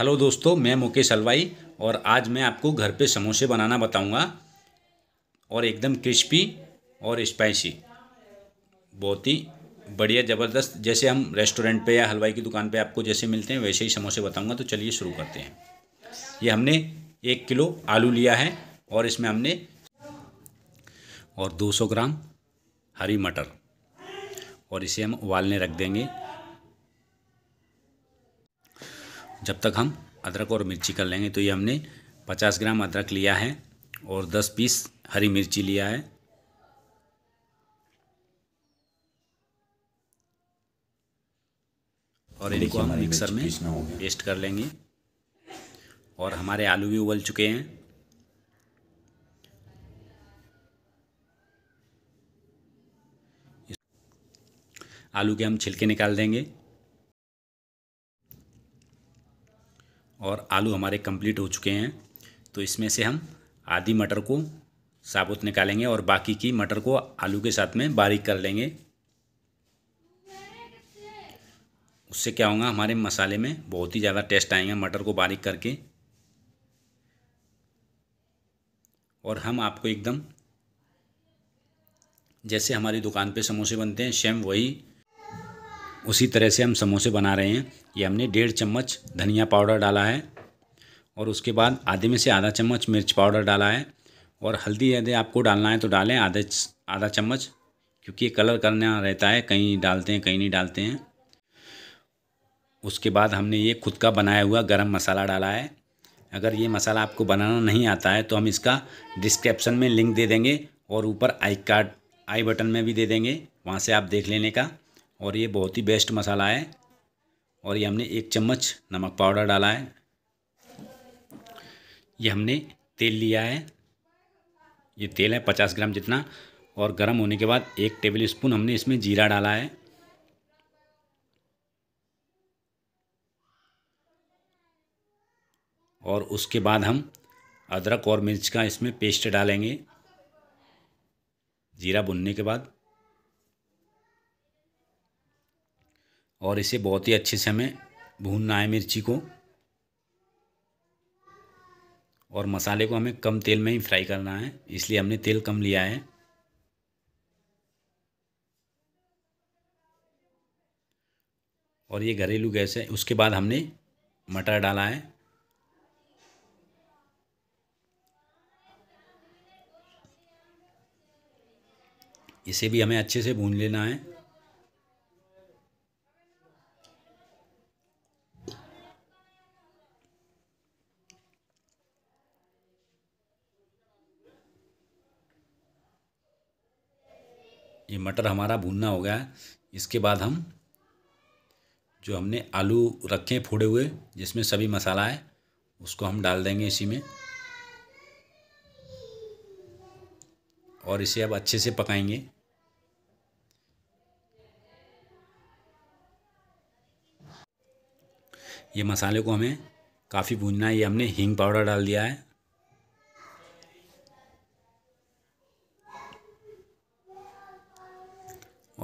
hello दोस्तों मैं मुकेश हलवाई और आज मैं आपको घर पे समोसे बनाना बताऊंगा और एकदम क्रिस्पी और स्पाइसी बहुत ही बढ़िया ज़बरदस्त जैसे हम रेस्टोरेंट पे या हलवाई की दुकान पे आपको जैसे मिलते हैं वैसे ही समोसे बताऊंगा तो चलिए शुरू करते हैं ये हमने एक किलो आलू लिया है और इसमें हमने और दो ग्राम हरी मटर और इसे हम उबालने रख देंगे जब तक हम अदरक और मिर्ची कर लेंगे तो ये हमने पचास ग्राम अदरक लिया है और दस पीस हरी मिर्ची लिया है और इनको हम मिक्सर में पेस्ट कर लेंगे और हमारे आलू भी उबल चुके हैं आलू के हम छिलके निकाल देंगे आलू हमारे कंप्लीट हो चुके हैं तो इसमें से हम आधी मटर को साबुत निकालेंगे और बाकी की मटर को आलू के साथ में बारीक कर लेंगे उससे क्या होगा हमारे मसाले में बहुत ही ज़्यादा टेस्ट आएगा मटर को बारीक करके और हम आपको एकदम जैसे हमारी दुकान पे समोसे बनते हैं सेम वही उसी तरह से हम समोसे बना रहे हैं ये हमने डेढ़ चम्मच धनिया पाउडर डाला है और उसके बाद आधे में से आधा चम्मच मिर्च पाउडर डाला है और हल्दी यदि आपको डालना है तो डालें आधे आधा चम्मच क्योंकि ये कलर करना रहता है कहीं डालते हैं कहीं नहीं डालते हैं उसके बाद हमने ये खुद का बनाया हुआ गरम मसाला डाला है अगर ये मसाला आपको बनाना नहीं आता है तो हम इसका डिस्क्रिप्शन में लिंक दे देंगे और ऊपर आई कार्ड आई बटन में भी दे देंगे वहाँ से आप देख लेने का और ये बहुत ही बेस्ट मसाला है और ये हमने एक चम्मच नमक पाउडर डाला है ये हमने तेल लिया है ये तेल है पचास ग्राम जितना और गर्म होने के बाद एक टेबल स्पून हमने इसमें जीरा डाला है और उसके बाद हम अदरक और मिर्च का इसमें पेस्ट डालेंगे जीरा भुनने के बाद और इसे बहुत ही अच्छे से हमें भूनना है मिर्ची को और मसाले को हमें कम तेल में ही फ्राई करना है इसलिए हमने तेल कम लिया है और ये घरेलू गैस है उसके बाद हमने मटर डाला है इसे भी हमें अच्छे से भून लेना है ये मटर हमारा भूनना है इसके बाद हम जो हमने आलू रखे हैं फोड़े हुए जिसमें सभी मसाला है उसको हम डाल देंगे इसी में और इसे अब अच्छे से पकाएंगे ये मसाले को हमें काफ़ी भूनना है ये हमने हींग पाउडर डाल दिया है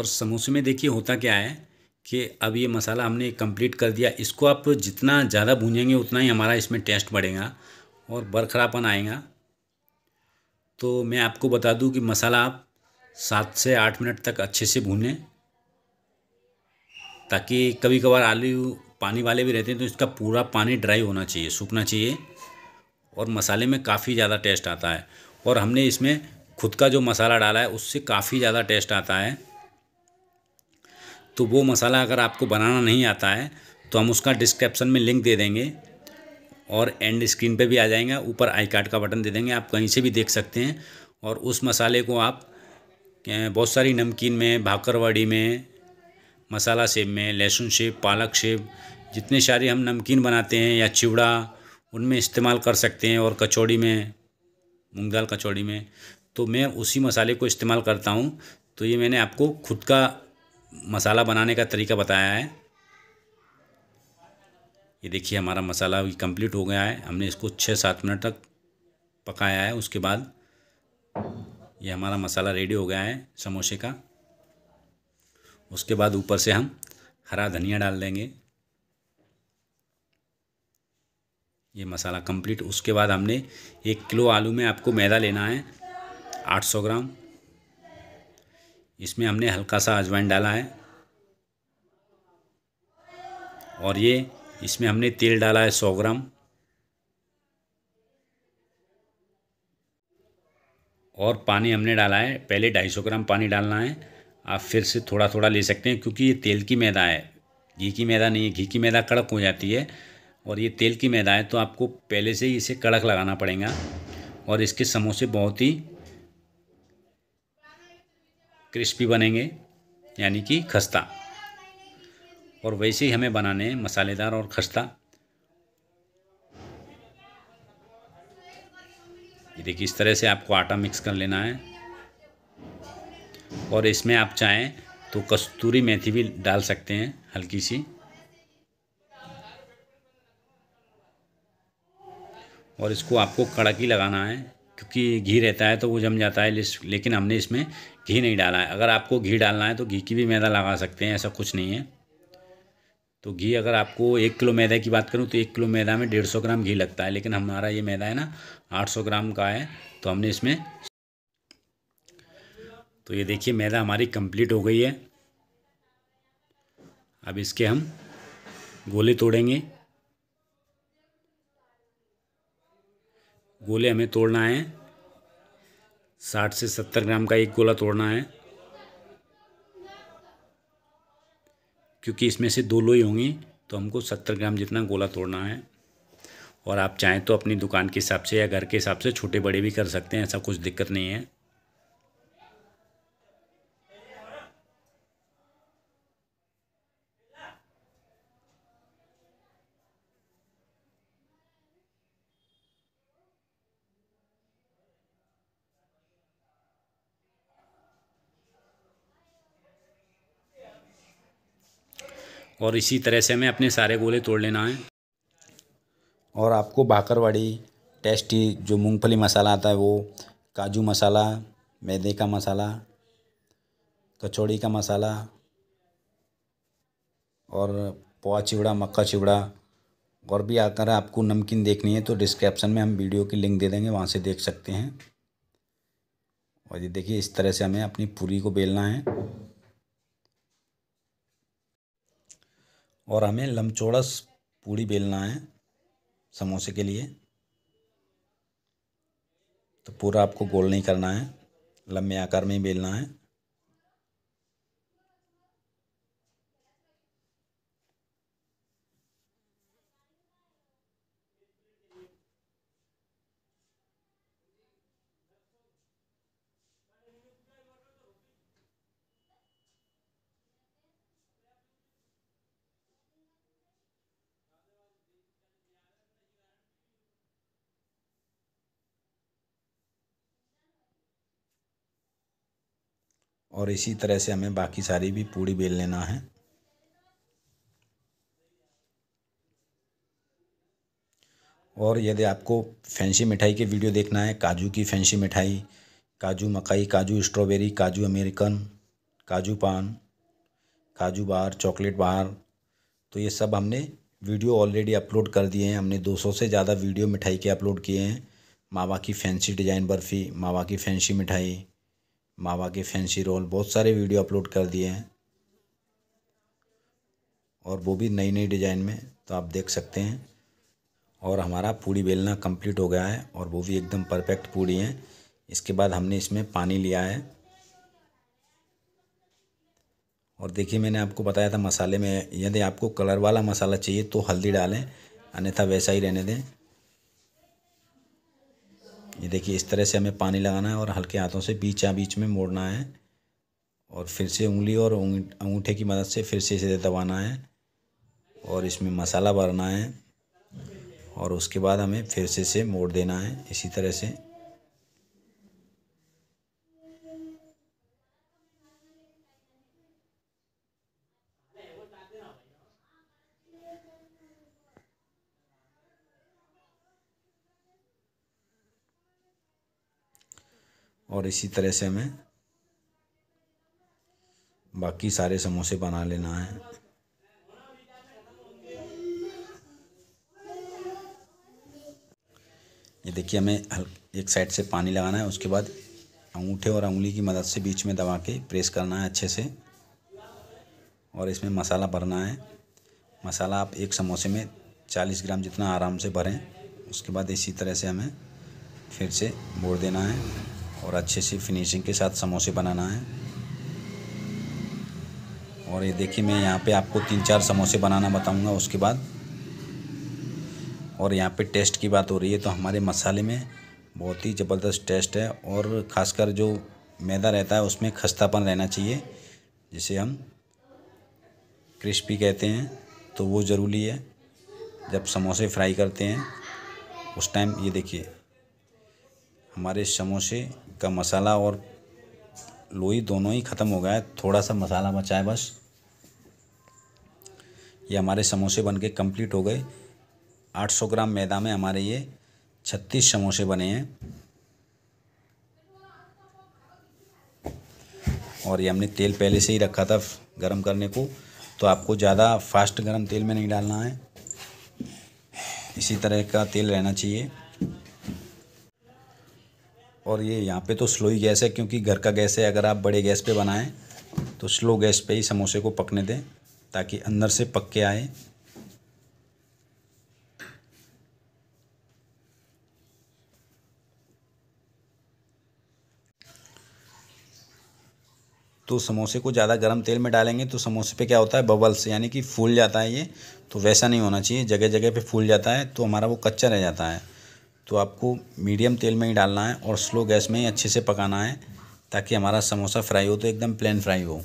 और समोसे में देखिए होता क्या है कि अब ये मसाला हमने कंप्लीट कर दिया इसको आप जितना ज़्यादा भूंजेंगे उतना ही हमारा इसमें टेस्ट बढ़ेगा और बरखरापन आएगा तो मैं आपको बता दूं कि मसाला आप सात से आठ मिनट तक अच्छे से भूनें ताकि कभी कभार आलू पानी वाले भी रहते हैं तो इसका पूरा पानी ड्राई होना चाहिए सूखना चाहिए और मसाले में काफ़ी ज़्यादा टेस्ट आता है और हमने इसमें खुद का जो मसाला डाला है उससे काफ़ी ज़्यादा टेस्ट आता है तो वो मसाला अगर आपको बनाना नहीं आता है तो हम उसका डिस्क्रिप्शन में लिंक दे देंगे और एंड स्क्रीन पे भी आ जाएगा ऊपर आई कार्ड का बटन दे देंगे आप कहीं से भी देख सकते हैं और उस मसाले को आप बहुत सारी नमकीन में भाकरवाड़ी में मसाला सेब में लहसुन सेब पालक सेब जितने सारे हम नमकीन बनाते हैं या चिवड़ा उनमें इस्तेमाल कर सकते हैं और कचौड़ी में मूँग दाल कचौड़ी में तो मैं उसी मसाले को इस्तेमाल करता हूँ तो ये मैंने आपको खुद का मसाला बनाने का तरीका बताया है ये देखिए हमारा मसाला भी कंप्लीट हो गया है हमने इसको छः सात मिनट तक पकाया है उसके बाद ये हमारा मसाला रेडी हो गया है समोसे का उसके बाद ऊपर से हम हरा धनिया डाल देंगे ये मसाला कंप्लीट उसके बाद हमने एक किलो आलू में आपको मैदा लेना है आठ सौ ग्राम इसमें हमने हल्का सा अजवाइन डाला है और ये इसमें हमने तेल डाला है सौ ग्राम और पानी हमने डाला है पहले ढाई सौ ग्राम पानी डालना है आप फिर से थोड़ा थोड़ा ले सकते हैं क्योंकि ये तेल की मैदा है घी की मैदा नहीं है घी की मैदा कड़क हो जाती है और ये तेल की मैदा है तो आपको पहले से ही इसे कड़क लगाना पड़ेगा और इसके समोसे बहुत ही क्रिस्पी बनेंगे यानी कि खस्ता और वैसे ही हमें बनाने हैं मसालेदार और खस्ता ये देखिए इस तरह से आपको आटा मिक्स कर लेना है और इसमें आप चाहें तो कस्तूरी मेथी भी डाल सकते हैं हल्की सी और इसको आपको कड़क ही लगाना है क्योंकि घी रहता है तो वो जम जाता है लेकिन हमने इसमें घी नहीं डाला है अगर आपको घी डालना है तो घी की भी मैदा लगा सकते हैं ऐसा कुछ नहीं है तो घी अगर आपको एक किलो मैदा की बात करूँ तो एक किलो मैदा में डेढ़ सौ ग्राम घी लगता है लेकिन हमारा ये मैदा है ना आठ सौ ग्राम का है तो हमने इसमें तो ये देखिए मैदा हमारी कंप्लीट हो गई है अब इसके हम गोले तोड़ेंगे गोले हमें तोड़ना है साठ से सत्तर ग्राम का एक गोला तोड़ना है क्योंकि इसमें से दो लोई होंगी तो हमको सत्तर ग्राम जितना गोला तोड़ना है और आप चाहें तो अपनी दुकान के हिसाब से या घर के हिसाब से छोटे बड़े भी कर सकते हैं ऐसा कुछ दिक्कत नहीं है और इसी तरह से हमें अपने सारे गोले तोड़ लेना है और आपको बाकरवाड़ी टेस्टी जो मूंगफली मसाला आता है वो काजू मसाला मैदे का मसाला कचौड़ी का मसाला और पोहा चिवड़ा मक्का चिवड़ा और भी आकर आपको नमकीन देखनी है तो डिस्क्रिप्शन में हम वीडियो की लिंक दे देंगे वहाँ से देख सकते हैं और ये देखिए इस तरह से हमें अपनी पूरी को बेलना है और हमें लमचौड़स पूड़ी बेलना है समोसे के लिए तो पूरा आपको गोल नहीं करना है लम्बे आकार में ही बेलना है और इसी तरह से हमें बाकी सारी भी पूड़ी बेल लेना है और यदि आपको फैंसी मिठाई की वीडियो देखना है काजू की फैंसी मिठाई काजू मकई काजू स्ट्रॉबेरी काजू अमेरिकन काजू पान काजू बार चॉकलेट बार तो ये सब हमने वीडियो ऑलरेडी अपलोड कर दिए हैं हमने 200 से ज़्यादा वीडियो मिठाई के अपलोड किए हैं मावा की फैंसी डिज़ाइन बर्फ़ी मावा की फैंसी मिठाई मावा के फैंसी रोल बहुत सारे वीडियो अपलोड कर दिए हैं और वो भी नई नई डिज़ाइन में तो आप देख सकते हैं और हमारा पूड़ी बेलना कंप्लीट हो गया है और वो भी एकदम परफेक्ट पूड़ी है इसके बाद हमने इसमें पानी लिया है और देखिए मैंने आपको बताया था मसाले में यदि आपको कलर वाला मसाला चाहिए तो हल्दी डालें अन्यथा वैसा ही रहने दें ये देखिए इस तरह से हमें पानी लगाना है और हल्के हाथों से बीचा बीच में मोड़ना है और फिर से उंगली और अंगूठे की मदद से फिर से इसे दबाना है और इसमें मसाला भरना है और उसके बाद हमें फिर से इसे मोड़ देना है इसी तरह से और इसी तरह से हमें बाकी सारे समोसे बना लेना है ये देखिए हमें एक साइड से पानी लगाना है उसके बाद अंगूठे और उंगली की मदद से बीच में दबा के प्रेस करना है अच्छे से और इसमें मसाला भरना है मसाला आप एक समोसे में 40 ग्राम जितना आराम से भरें उसके बाद इसी तरह से हमें फिर से मोड़ देना है और अच्छे से फिनिशिंग के साथ समोसे बनाना है और ये देखिए मैं यहाँ पे आपको तीन चार समोसे बनाना बताऊँगा उसके बाद और यहाँ पे टेस्ट की बात हो रही है तो हमारे मसाले में बहुत ही ज़बरदस्त टेस्ट है और ख़ासकर जो मैदा रहता है उसमें खस्तापन रहना चाहिए जिसे हम क्रिस्पी कहते हैं तो वो ज़रूरी है जब समोसे फ्राई करते हैं उस टाइम ये देखिए हमारे समोसे का मसाला और लोई दोनों ही ख़त्म हो गया है थोड़ा सा मसाला बचा है बस ये हमारे समोसे बनके कंप्लीट हो गए 800 ग्राम मैदा में हमारे ये 36 समोसे बने हैं और ये हमने तेल पहले से ही रखा था गरम करने को तो आपको ज़्यादा फास्ट गरम तेल में नहीं डालना है इसी तरह का तेल रहना चाहिए और ये यहाँ पे तो स्लो ही गैस है क्योंकि घर का गैस है अगर आप बड़े गैस पे बनाएं तो स्लो गैस पे ही समोसे को पकने दें ताकि अंदर से पक के आए तो समोसे को ज़्यादा गर्म तेल में डालेंगे तो समोसे पे क्या होता है बबल्स यानी कि फूल जाता है ये तो वैसा नहीं होना चाहिए जगह जगह पे फूल जाता है तो हमारा वो कच्चा रह जाता है तो आपको मीडियम तेल में ही डालना है और स्लो गैस में ही अच्छे से पकाना है ताकि हमारा समोसा फ्राई हो तो एकदम प्लेन फ्राई हो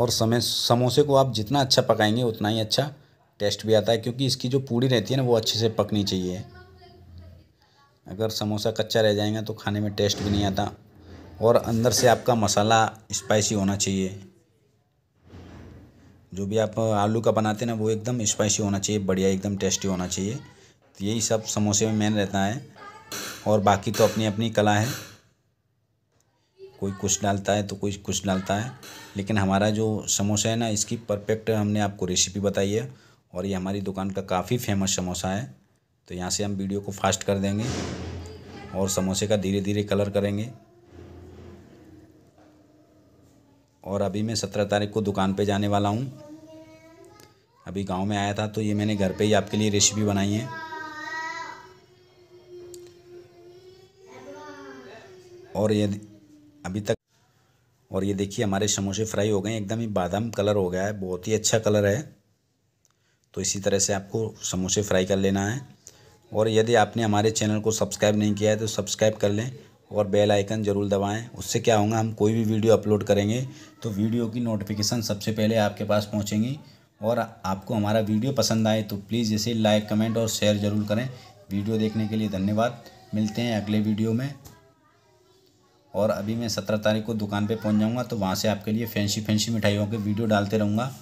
और समय समोसे को आप जितना अच्छा पकाएंगे उतना ही अच्छा टेस्ट भी आता है क्योंकि इसकी जो पूड़ी रहती है ना वो अच्छे से पकनी चाहिए अगर समोसा कच्चा रह जाएगा तो खाने में टेस्ट भी नहीं आता और अंदर से आपका मसाला स्पाइसी होना चाहिए जो भी आप आलू का बनाते हैं ना वो एकदम स्पाइसी होना चाहिए बढ़िया एकदम टेस्टी होना चाहिए तो यही सब समोसे में मेन रहता है और बाकी तो अपनी अपनी कला है कोई कुछ डालता है तो कोई कुछ डालता है लेकिन हमारा जो समोसा है ना इसकी परफेक्ट हमने आपको रेसिपी बताई है और ये हमारी दुकान का काफ़ी फेमस समोसा है तो यहाँ से हम वीडियो को फास्ट कर देंगे और समोसे का धीरे धीरे कलर करेंगे और अभी मैं सत्रह तारीख को दुकान पे जाने वाला हूँ अभी गांव में आया था तो ये मैंने घर पे ही आपके लिए रेसिपी बनाई है और ये अभी तक और ये देखिए हमारे समोसे फ्राई हो गए एकदम ही बादाम कलर हो गया है बहुत ही अच्छा कलर है तो इसी तरह से आपको समोसे फ्राई कर लेना है और यदि आपने हमारे चैनल को सब्सक्राइब नहीं किया है तो सब्सक्राइब कर लें और बेल आइकन ज़रूर दबाएं उससे क्या होगा हम कोई भी वीडियो अपलोड करेंगे तो वीडियो की नोटिफिकेशन सबसे पहले आपके पास पहुँचेंगी और आपको हमारा वीडियो पसंद आए तो प्लीज़ इसे लाइक कमेंट और शेयर ज़रूर करें वीडियो देखने के लिए धन्यवाद मिलते हैं अगले वीडियो में और अभी मैं सत्रह तारीख को दुकान पर पहुँच जाऊँगा तो वहाँ से आपके लिए फैंसी फैंसी मिठाइयों के वीडियो डालते रहूँगा